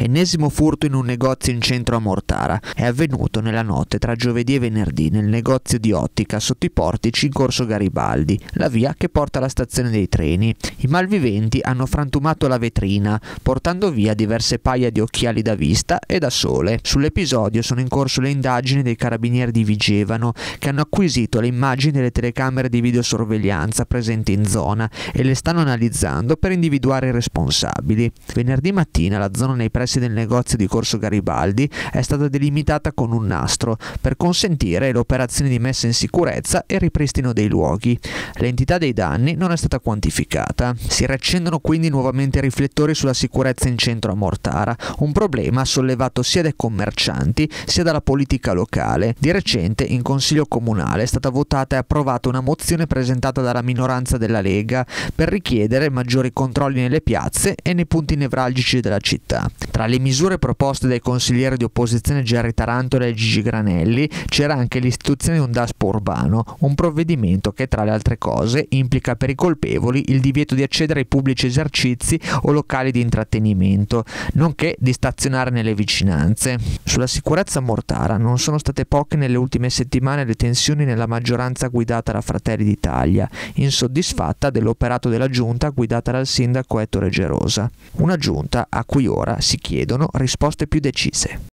Ennesimo furto in un negozio in centro a Mortara. È avvenuto nella notte tra giovedì e venerdì nel negozio di ottica sotto i portici in corso Garibaldi, la via che porta alla stazione dei treni. I malviventi hanno frantumato la vetrina, portando via diverse paia di occhiali da vista e da sole. Sull'episodio sono in corso le indagini dei carabinieri di Vigevano, che hanno acquisito le immagini delle telecamere di videosorveglianza presenti in zona e le stanno analizzando per individuare i responsabili. Venerdì mattina la zona nei pressi del negozio di Corso Garibaldi è stata delimitata con un nastro per consentire l'operazione di messa in sicurezza e ripristino dei luoghi. L'entità dei danni non è stata quantificata. Si raccendono quindi nuovamente riflettori sulla sicurezza in centro a Mortara, un problema sollevato sia dai commercianti sia dalla politica locale. Di recente in Consiglio Comunale è stata votata e approvata una mozione presentata dalla minoranza della Lega per richiedere maggiori controlli nelle piazze e nei punti nevralgici della città. Tra le misure proposte dai consiglieri di opposizione Gerry Tarantola e Gigi Granelli c'era anche l'istituzione di un DASPO urbano, un provvedimento che tra le altre cose implica per i colpevoli il divieto di accedere ai pubblici esercizi o locali di intrattenimento, nonché di stazionare nelle vicinanze. Sulla sicurezza mortara non sono state poche nelle ultime settimane le tensioni nella maggioranza guidata da Fratelli d'Italia, insoddisfatta dell'operato della giunta guidata dal sindaco Ettore Gerosa. Una giunta a cui ora si chiede chiedono risposte più decise.